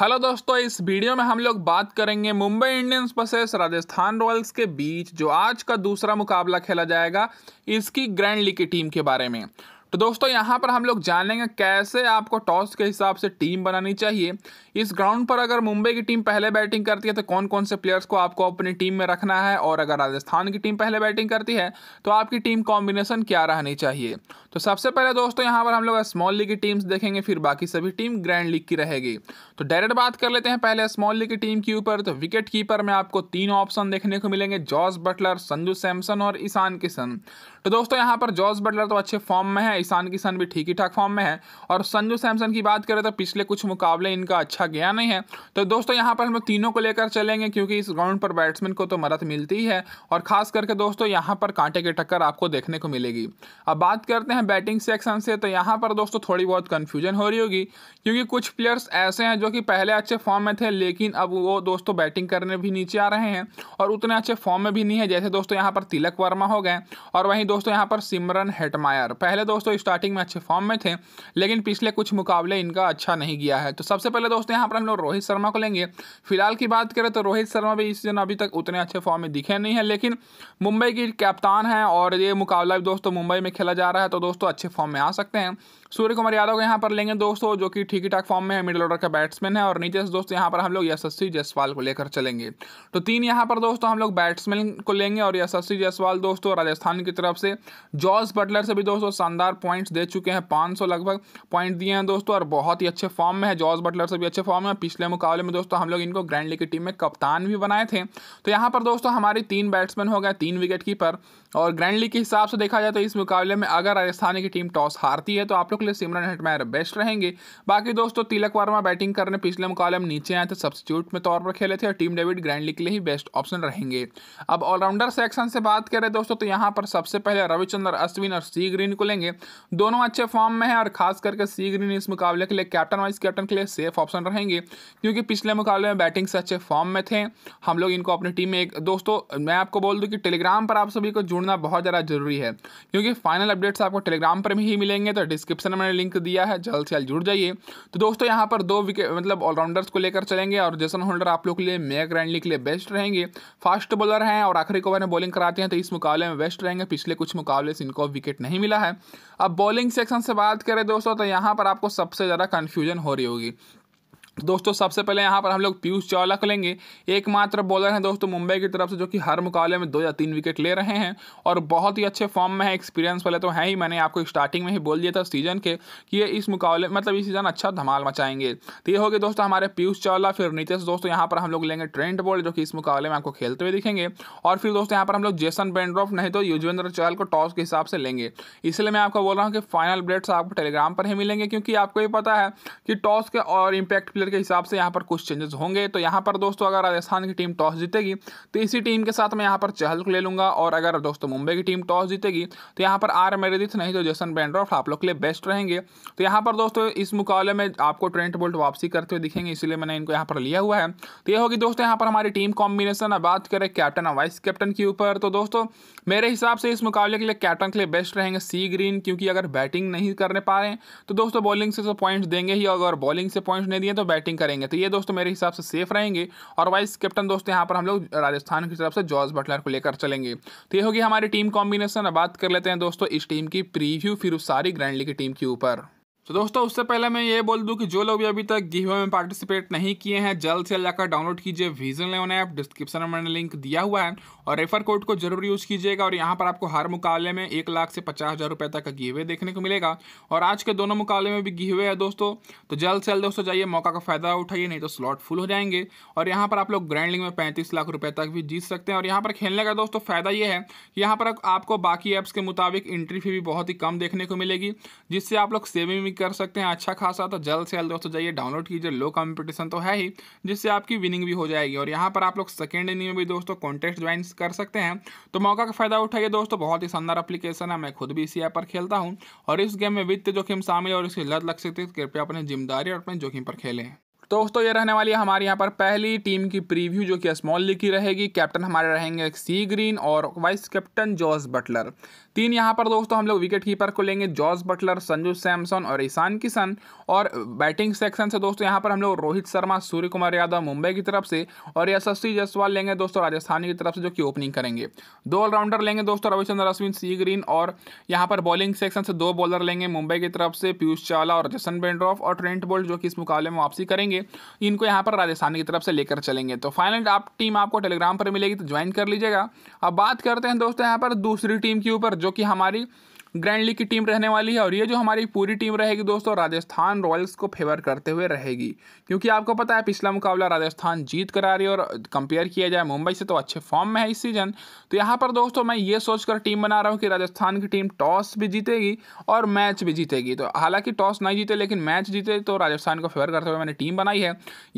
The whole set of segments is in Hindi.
हेलो दोस्तों इस वीडियो में हम लोग बात करेंगे Mumbai Indians versus Rajasthan Royals के बीच जो आज का दूसरा मुकाबला खेला जाएगा इसकी ग्रैंड लीग की टीम के बारे में तो दोस्तों यहाँ पर हम लोग जानेंगे कैसे आपको टॉस के हिसाब से टीम बनानी चाहिए इस ग्राउंड पर अगर मुंबई की टीम पहले बैटिंग करती है तो कौन कौन से प्लेयर्स को आपको अपनी टीम में रखना है और अगर राजस्थान की टीम पहले बैटिंग करती है तो आपकी टीम कॉम्बिनेशन क्या रहनी चाहिए तो सबसे पहले दोस्तों यहाँ पर हम लोग स्मॉल लीग की टीम्स देखेंगे फिर बाकी सभी टीम ग्रैंड लीग की रहेगी तो डायरेक्ट बात कर लेते हैं पहले स्मॉल लीग की टीम के ऊपर तो विकेट कीपर में आपको तीन ऑप्शन देखने को मिलेंगे जॉर्ज बटलर संजू सैमसन और ईशान किशन तो दोस्तों यहाँ पर जॉर्ज बटलर तो अच्छे फॉर्म में है ईशान किशन भी ठीक ही ठाक फॉर्म में है और संजू सैमसन की बात करें तो पिछले कुछ मुकाबले इनका अच्छा गया नहीं है तो दोस्तों यहाँ पर हम लोग तीनों को लेकर चलेंगे क्योंकि इस ग्राउंड पर बैट्समैन को तो मदद मिलती है और खास करके दोस्तों यहाँ पर कांटे की टक्कर आपको देखने को मिलेगी अब बात करते हैं हैं बैटिंग सेक्शन से तो यहाँ पर दोस्तों थोड़ी बहुत कन्फ्यूजन हो रही होगी क्योंकि कुछ प्लेयर्स ऐसे हैं जो कि पहले अच्छे फॉर्म में थे लेकिन अब वो दोस्तों बैटिंग करने भी नीचे आ रहे हैं और उतने अच्छे फॉर्म में भी नहीं है जैसे दोस्तों यहाँ पर तिलक वर्मा हो गए और वहीं दोस्तों यहाँ पर सिमरन हेटमायर पहले दोस्तों स्टार्टिंग में अच्छे फॉर्म में थे लेकिन पिछले कुछ मुकाबले इनका अच्छा नहीं गया है तो सबसे पहले दोस्तों यहाँ पर हम लोग रोहित शर्मा को लेंगे फिलहाल की बात करें तो रोहित शर्मा भी इस सीजन अभी तक उतने अच्छे फॉर्म में दिखे नहीं है लेकिन मुंबई की कप्तान है और ये मुकाबला भी दोस्तों मुंबई में खेला जा रहा है तो दोस्तों अच्छे फॉर्म में आ सकते हैं सूर्य कुमार यादव यहाँ पर लेंगे दोस्तों जो कि ठीक ठाक फॉर्म में है मिडिल ऑर्डर का बैट्समैन है और नीचे से दोस्तों यहाँ पर हम लोग यशस्वी जायसवाल को लेकर चलेंगे तो तीन यहाँ पर दोस्तों हम लोग बैट्समैन को लेंगे और यशस्वी जयसवाल दोस्तों राजस्थान की तरफ से जॉर्ज बटलर से भी दोस्तों शानदार पॉइंट्स दे चुके हैं पाँच लगभग पॉइंट दिए हैं दोस्तों और बहुत ही अच्छे फॉर्म में है जॉर्ज बटलर से भी अच्छे फॉर्म में पिछले मुकाबले में दोस्तों हम लोग इनको ग्रैंड लीग की टीम में कप्तान भी बनाए थे तो यहाँ पर दोस्तों हमारी तीन बैट्समैन हो गए तीन विकेट कीपर और ग्रैंड लीग के हिसाब से देखा जाए तो इस मुकाबले में अगर राजस्थान की टीम टॉस हारती है तो आप लोग के लिए सिमरन हेटमायर बेस्ट रहेंगे बाकी दोस्तों तिलक वर्मा बैटिंग करने पिछले मुकाबले में नीचे आए थे सब्सिट्यूट में तौर तो पर खेले थे और टीम डेविड ग्रैंडली के लिए ही बेस्ट ऑप्शन रहेंगे अब ऑलराउंडर सेक्शन से बात करें दोस्तों तो यहाँ पर सबसे पहले रविचंद्र अश्विन और सी ग्रीन को लेंगे दोनों अच्छे फॉर्म में है और खास करके सी ग्रीन इस मुकाबले के लिए कैप्टन वाइस कैप्टन के लिए सेफ ऑप्शन रहेंगे क्योंकि पिछले मुकाबले में बैटिंग से अच्छे फॉर्म में थे हम लोग इनको अपनी टीम में एक दोस्तों मैं आपको बोल दूँ कि टेलीग्राम पर आप सभी को जुड़ना बहुत ज़्यादा जरूरी है क्योंकि फाइनल अपडेट्स आपको टेलीग्राम पर भी ही मिलेंगे तो डिस्क्रिप्शन में मैंने लिंक दिया है जल्द से जल्द जुड़ जाइए तो दोस्तों यहाँ पर दो विकेट मतलब ऑलराउंडर्स को लेकर चलेंगे और जैसन होल्डर आप लोग के लिए मेक रैंडली के लिए बेस्ट रहेंगे फास्ट बॉलर हैं और आखिरी ओवर में बॉलिंग कराते हैं तो इस मुकाबले में बेस्ट रहेंगे पिछले कुछ मुकाबले से इनको विकेट नहीं मिला है अब बॉलिंग सेक्शन से बात करें दोस्तों तो यहाँ पर आपको सबसे ज़्यादा कन्फ्यूजन हो रही होगी दोस्तों सबसे पहले यहाँ पर हम लोग पीयूष चावला को लेंगे एकमात्र बॉलर हैं दोस्तों मुंबई की तरफ से जो कि हर मुकाबले में दो या तीन विकेट ले रहे हैं और बहुत ही अच्छे फॉर्म में है एक्सपीरियंस वाले तो हैं ही मैंने आपको स्टार्टिंग में ही बोल दिया था सीजन के कि ये इस मुकाबले मतलब इस सीज़न अच्छा धमाल मचाएंगे तो ये होगी दोस्तों हमारे पीयूष चावला फिर नीतीश दोस्तों यहाँ पर हम लोग लेंगे ट्रेंट बॉल जो कि इस मुकाबले में आपको खेलते हुए दिखेंगे और फिर दोस्तों यहाँ पर हम लोग जेसन बेंड्रॉफ नहीं तो युजवेंद्र चहल को टॉस के हिसाब से लेंगे इसलिए मैं आपको बोल रहा हूँ कि फाइनल ब्रेड्स आपको टेलीग्राम पर ही मिलेंगे क्योंकि आपको ये पता है कि टॉस के और इम्पैक्ट कैलकुलेटर के हिसाब से यहाँ पर कुछ चेंजेस होंगे तो यहाँ पर दोस्तों अगर राजस्थान की टीम टॉस जीतेगी तो इसी टीम के साथ मैं यहाँ पर चहल को ले लूँगा और अगर दोस्तों मुंबई की टीम टॉस जीतेगी तो यहाँ पर आर मेरेदिथ नहीं तो जैसन बैंड्रॉफ्ट आप लोग के लिए बेस्ट रहेंगे तो यहाँ पर दोस्तों इस मुकाबले में आपको ट्रेंट बोल्ट वापसी करते हुए दिखेंगे इसलिए मैंने इनको यहाँ पर लिया हुआ है तो ये होगी दोस्तों यहाँ पर हमारी टीम कॉम्बिनेशन अब बात करें कैप्टन और वाइस कैप्टन के ऊपर तो दोस्तों मेरे हिसाब से इस मुकाबले के लिए कैप्टन के लिए बेस्ट रहेंगे सी ग्रीन क्योंकि अगर बैटिंग नहीं करने पा रहे हैं तो दोस्तों बॉलिंग से तो पॉइंट्स देंगे ही अगर बॉलिंग से पॉइंट्स नहीं दिए तो बैटिंग करेंगे तो ये दोस्तों मेरे हिसाब से सेफ रहेंगे और वाइस कैप्टन दोस्तों यहाँ पर हम लोग राजस्थान की तरफ से जॉर्ज बटलर को लेकर चलेंगे तो ये होगी हमारी टीम कॉम्बिनेशन अब बात कर लेते हैं दोस्तों इस टीम की प्रीव्यू फिर उस सारी ग्रैंड लीग की टीम के ऊपर तो दोस्तों उससे पहले मैं ये बोल दूं कि जो लोग भी अभी तक गिवे में पार्टिसिपेट नहीं किए हैं जल्द से जल्द जाकर डाउनलोड कीजिए विजन लेवन ऐप डिस्क्रिप्शन में मैंने लिंक दिया हुआ है और रेफर कोड को जरूर यूज़ कीजिएगा और यहाँ पर आपको हर मुकाबले में एक लाख से पचास हज़ार रुपये तक का गिवे देखने को मिलेगा और आज के दोनों मुकाबले में भी गिवे है दोस्तों तो जल्द से जल्द दोस्तों जाइए मौका का फ़ायदा उठाइए नहीं तो स्लॉट फुल हो जाएंगे और यहाँ पर आप लोग ग्रैंड लिंग में पैंतीस लाख रुपये तक भी जीत सकते हैं और यहाँ पर खेलने का दोस्तों फ़ायदा ये है कि यहाँ पर आपको बाकी ऐप्स के मुताबिक एंट्री फी भी बहुत ही कम देखने को मिलेगी जिससे आप लोग सेविंग भी कर सकते हैं अच्छा खासा तो जल्द से जल्द दोस्तों जाइए डाउनलोड कीजिए लो कॉम्पिटिशन तो है ही जिससे आपकी विनिंग भी हो जाएगी और यहाँ पर आप लोग सेकेंड इनिंग में भी दोस्तों कॉन्टेस्ट ज्वाइन कर सकते हैं तो मौका का फायदा उठाइए दोस्तों बहुत ही शानदार अपलीकेशन है मैं खुद भी इसी ऐप पर खेलता हूँ और इस गेम में वित्तीय जोखिम शामिल और इसकी लत लग सकती है कृपया अपने जिम्मेदारी और अपने जोखिम पर खेलें तो दोस्तों ये रहने वाली है हमारे यहाँ पर पहली टीम की प्रीव्यू जो कि स्मॉल लीग की रहेगी कैप्टन हमारे रहेंगे सी ग्रीन और वाइस कैप्टन जॉस बटलर तीन यहाँ पर दोस्तों हम लोग विकेट कीपर को लेंगे जॉर्ज बटलर संजू सैमसन और ईशान किशन और बैटिंग सेक्शन से दोस्तों यहाँ पर हम लोग रोहित शर्मा सूर्य कुमार यादव मुंबई की तरफ से और यशस्वी जायसवाल लेंगे दोस्तों राजस्थान की तरफ से जो कि ओपनिंग करेंगे दो ऑलराउंडर लेंगे दोस्तों रविचंद्र अश्विन सी ग्रीन और यहाँ पर बॉलिंग सेक्शन से दो बॉलर लेंगे मुंबई की तरफ से पीयूष चावला और जसन बेंड्रॉफ और ट्रेंट बोल्ट जो कि इस मुकाबले में वापसी करेंगे इनको यहाँ पर राजस्थान की तरफ से लेकर चलेंगे तो फाइनल आप टीम आपको टेलीग्राम पर मिलेगी तो ज्वाइन कर लीजिएगा अब बात करते हैं दोस्तों यहाँ पर दूसरी टीम के ऊपर जो कि हमारी ग्रैंड लीग की टीम रहने वाली है और ये जो हमारी पूरी टीम रहेगी दोस्तों राजस्थान रॉयल्स को फेवर करते हुए रहेगी क्योंकि आपको पता है पिछला मुकाबला राजस्थान जीत करा रही है और कंपेयर किया जाए मुंबई से तो अच्छे फॉर्म में है इस सीज़न तो यहाँ पर दोस्तों मैं ये सोचकर टीम बना रहा हूँ कि राजस्थान की टीम टॉस भी जीतेगी और मैच भी जीतेगी तो हालांकि टॉस नहीं जीते लेकिन मैच जीते तो राजस्थान को फेवर करते हुए मैंने टीम बनाई है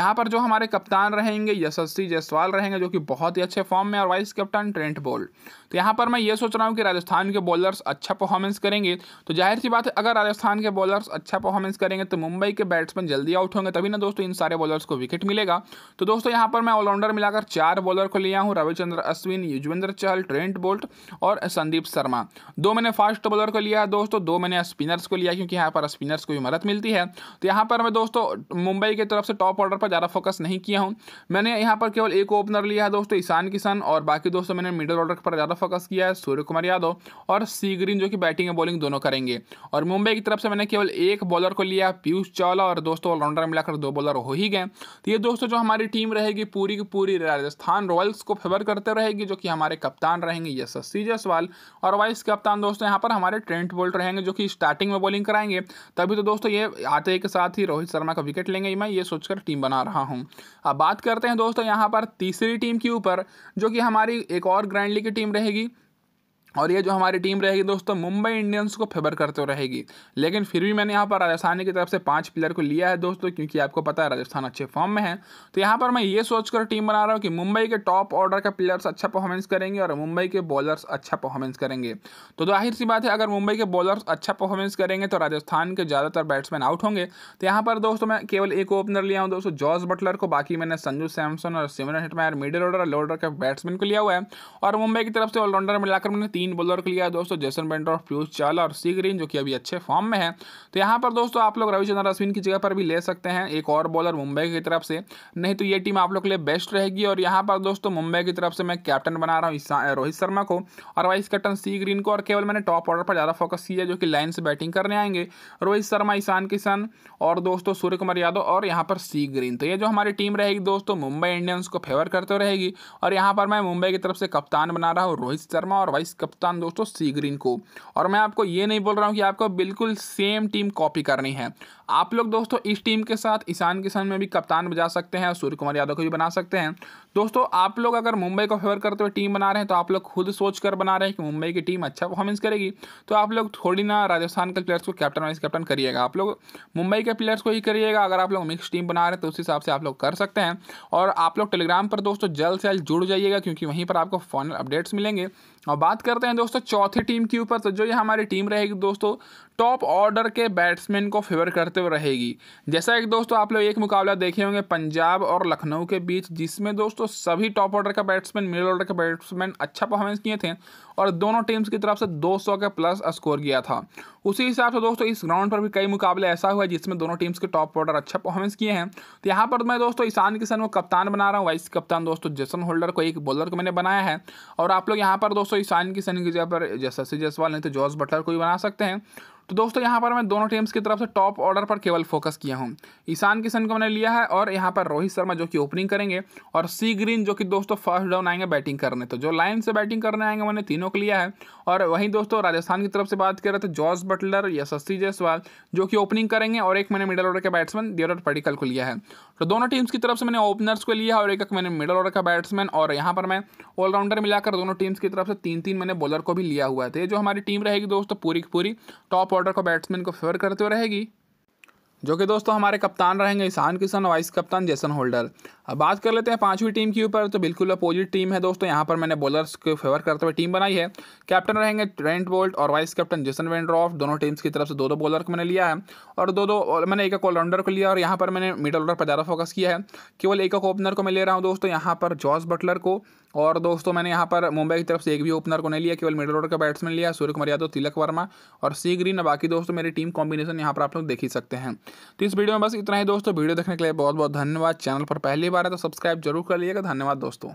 यहाँ पर जो हमारे कप्तान रहेंगे यशस्वी जायसवाल रहेंगे जो कि बहुत ही अच्छे फॉर्म में और वाइस कैप्टन ट्रेंट बोल्ट तो यहाँ पर मैं ये सोच रहा हूँ कि राजस्थान के बॉलर्स अच्छा परफॉर्मेंस करेंगे तो जाहिर सी बात है अगर राजस्थान के बॉलर्स अच्छा परफॉर्मेंस करेंगे तो मुंबई के बैट्समैन जल्दी आउट होंगे तभी ना दोस्तों इन सारे बॉलर्स को विकेट मिलेगा तो दोस्तों यहाँ पर मैं ऑलराउंडर मिलाकर चार बॉलर को लिया हूँ रविचंद्र अश्विन युजवेंद्र चहल ट्रेंट बोल्ट और संदीप शर्मा दो मैंने फास्ट बॉलर को लिया है दोस्तों दो मैंने स्पिनर्स को लिया क्योंकि यहाँ पर स्पिनर्स को भी मदद मिलती है तो यहाँ पर मैं दोस्तों मुंबई की तरफ से टॉप ऑर्डर पर ज़्यादा फोकस नहीं किया हूँ मैंने यहाँ पर केवल एक ओपनर लिया है दोस्तों ईशान किशन और बाकी दोस्तों मैंने मिडिल ऑर्डर पर ज़्यादा फोकस किया है सूर्य कुमार यादव और सी ग्रीन जो कि बैटिंग बॉलिंग दोनों करेंगे और मुंबई की तरफ से मैंने केवल एक बॉलर को लिया पीयूष चावला और दोस्तों ऑलराउंडर मिलाकर दो बॉलर हो ही गए तो ये दोस्तों जो हमारी टीम रहेगी पूरी की पूरी राजस्थान रॉयल्स को फेवर करते रहेगी जो कि हमारे कप्तान रहेंगे यशस्वी जायसवाल और वाइस कप्तान दोस्तों यहाँ पर हमारे ट्रेंट बोल्ट रहेंगे जो कि स्टार्टिंग में बॉलिंग कराएंगे तभी तो दोस्तों ये आते के साथ ही रोहित शर्मा का विकेट लेंगे मैं ये सोचकर टीम बना रहा हूँ अब बात करते हैं दोस्तों यहाँ पर तीसरी टीम के ऊपर जो कि हमारी एक और ग्रैंडली की टीम रहेगी रहेगी और ये जो हमारी टीम रहेगी दोस्तों मुंबई इंडियंस को फेवर करते रहेगी लेकिन फिर भी मैंने यहाँ पर राजस्थान की तरफ से पांच प्लेयर को लिया है दोस्तों क्योंकि आपको पता है राजस्थान अच्छे फॉर्म में है तो यहाँ पर मैं ये सोचकर टीम बना रहा हूँ कि मुंबई के टॉप ऑर्डर के प्लेयर्स अच्छा परफॉर्मेंस करेंगे और मुंबई के बॉलर्स अच्छा परफॉर्मेंस करेंगे तो जाहिर सी बात है अगर मुंबई के बॉलर्स अच्छा परफॉर्मेंस करेंगे तो राजस्थान के ज़्यादातर बैट्समैन आउट होंगे तो यहाँ पर दोस्तों मैं केवल एक ओपनर लिया हूँ दोस्तों जॉर्ज बटलर को बाकी मैंने संजू सैमसन और सिमरन हिटमायर मिडिल ऑर्डर और लो ऑर्डर के बैट्समैन को लिया हुआ है और मुंबई की तरफ से ऑलराउंडर मिलाकर मैंने तीन बॉलर के लिए है दोस्तों जैसन बेंड्रॉफ पीयूष चाल और सी ग्रीन जो कि अभी अच्छे फॉर्म में है तो यहाँ पर दोस्तों आप लोग रविचंद्र अश्विन की जगह पर भी ले सकते हैं एक और बॉलर मुंबई की तरफ से नहीं तो ये टीम आप लोग के लिए बेस्ट रहेगी और यहाँ पर दोस्तों मुंबई की तरफ से मैं कैप्टन बना रहा हूँ रोहित शर्मा को और वाइस कैप्टन सी ग्रीन को और केवल मैंने टॉप ऑर्डर पर ज़्यादा फोकस किया जो कि लाइन से बैटिंग करने आएंगे रोहित शर्मा ईशान किशन और दोस्तों सूर्य कुमार यादव और यहाँ पर सी ग्रीन तो ये जो हमारी टीम रहेगी दोस्तों मुंबई इंडियंस को फेवर करते रहेगी और यहाँ पर मैं मुंबई की तरफ से कप्तान बना रहा हूँ रोहित शर्मा और वाइस कप्तान कप्तान दोस्तों सीग्रीन को और मैं आपको ये नहीं बोल रहा हूँ कि आपको बिल्कुल सेम टीम कॉपी करनी है आप लोग दोस्तों इस टीम के साथ ईशान किशन में भी कप्तान बजा सकते हैं और सूर्य कुमार यादव को भी बना सकते हैं दोस्तों आप लोग अगर मुंबई को फेवर करते हुए टीम बना रहे हैं तो आप लोग खुद सोच कर बना रहे हैं कि मुंबई की टीम अच्छा परफॉर्मेंस करेगी तो आप लोग थोड़ी ना राजस्थान के प्लेयर्स को कैप्टन वाइस कैप्टन करिएगा आप लोग मुंबई के प्लेयर्स को ही करिएगा अगर आप लोग मिक्स टीम बना रहे हैं तो उस हिसाब से आप लोग कर सकते हैं और आप लोग टेलीग्राम पर दोस्तों जल्द से जल्द जुड़ जाइएगा क्योंकि वहीं पर आपको फाइनल अपडेट्स मिलेंगे और बात करते हैं दोस्तों चौथी टीम के ऊपर तो जो ये हमारी टीम रहेगी दोस्तों टॉप ऑर्डर के बैट्समैन को फेवर करते हुए रहेगी जैसा एक दोस्तों आप लोग एक मुकाबला देखे होंगे पंजाब और लखनऊ के बीच जिसमें दोस्तों सभी टॉप ऑर्डर का बैट्समैन मिडिल ऑर्डर के बैट्समैन अच्छा परफॉर्मेंस किए थे और दोनों टीम्स की तरफ से 200 के प्लस स्कोर किया था उसी हिसाब से दोस्तों इस ग्राउंड पर भी कई मुकाबले ऐसा हुआ जिसमें दोनों टीम्स के टॉप ऑर्डर अच्छा परफॉर्मेंस किए हैं तो यहाँ पर मैं दोस्तों ईशान किशन को कप्तान बना रहा हूँ वाइस कप्तान दोस्तों जसन होल्डर को एक बॉलर को मैंने बनाया है और आप लोग यहाँ पर दोस्तों ईशान किशन की जगह पर जसस्वी जयसवाल नहीं तो जॉर्ज बटलर को भी बना सकते हैं तो दोस्तों यहाँ पर मैं दोनों टीम्स की तरफ से टॉप ऑर्डर पर केवल फोकस किया हूँ ईशान किशन को मैंने लिया है और यहाँ पर रोहित शर्मा जो कि ओपनिंग करेंगे और सी ग्रीन जो कि दोस्तों फर्स्ट डाउन आएंगे बैटिंग करने तो जो लाइन से बैटिंग करने आएंगे मैंने तीनों को लिया है और वहीं दोस्तों राजस्थान की तरफ से बात करें तो जॉर्ज बटलर यशस्वी जयसवाल जो कि ओपनिंग करेंगे और एक मैंने मिडल ऑर्डर के बैट्समैन देवरट पडिकल को लिया है तो दोनों टीम्स की तरफ से मैंने ओपनर्स को लिया और एक एक मैंने मिडल ऑर्डर का बैट्समैन और यहाँ पर मैं ऑलराउंडर मिलाकर दोनों टीम्स की तरफ से तीन तीन मैंने बॉलर को भी लिया हुआ था तो जो हमारी टीम रहेगी दोस्तों पूरी की पूरी टॉप ऑर्डर को बैट्समैन को फेवर करते हुए रहेगी जो कि दोस्तों हमारे कप्तान रहेंगे ईशान किशन वाइस कप्तान जैसन होल्डर अब बात कर लेते हैं पांचवी टीम के ऊपर तो बिल्कुल अपोजिट टीम है दोस्तों यहाँ पर मैंने बॉलर्स को फेवर करते हुए टीम बनाई है कैप्टन रहेंगे ट्रेंट बोल्ट और वाइस कैप्टन जेसन वेंड्रॉफ दोनों टीम्स की तरफ से दो दो बॉलर को मैंने लिया है और दो दो मैंने एक एक ऑलराउंडर को लिया और यहाँ पर मैंने मिडल ऑर्डर पर ज़्यादा फोकस किया है केवल एक एक ओपनर को मैं ले रहा हूँ दोस्तों यहाँ पर जॉर्ज बटलर को और दोस्तों मैंने यहाँ पर मुंबई की तरफ से एक भी ओपनर को नहीं लिया केवल मिडल ऑर्डर का बैट्समैन लिया सूर्य कुमार यादव तिलक वर्मा और सी ग्रीन बाकी दोस्तों मेरी टीम कॉम्बिनेशन यहाँ पर आप लोग देख ही सकते हैं तो इस वीडियो में बस इतना ही दोस्तों वीडियो देखने के लिए बहुत बहुत धन्यवाद चैनल पर पहली बार है तो सब्सक्राइब जरूर कर लीजिएगा धन्यवाद दोस्तों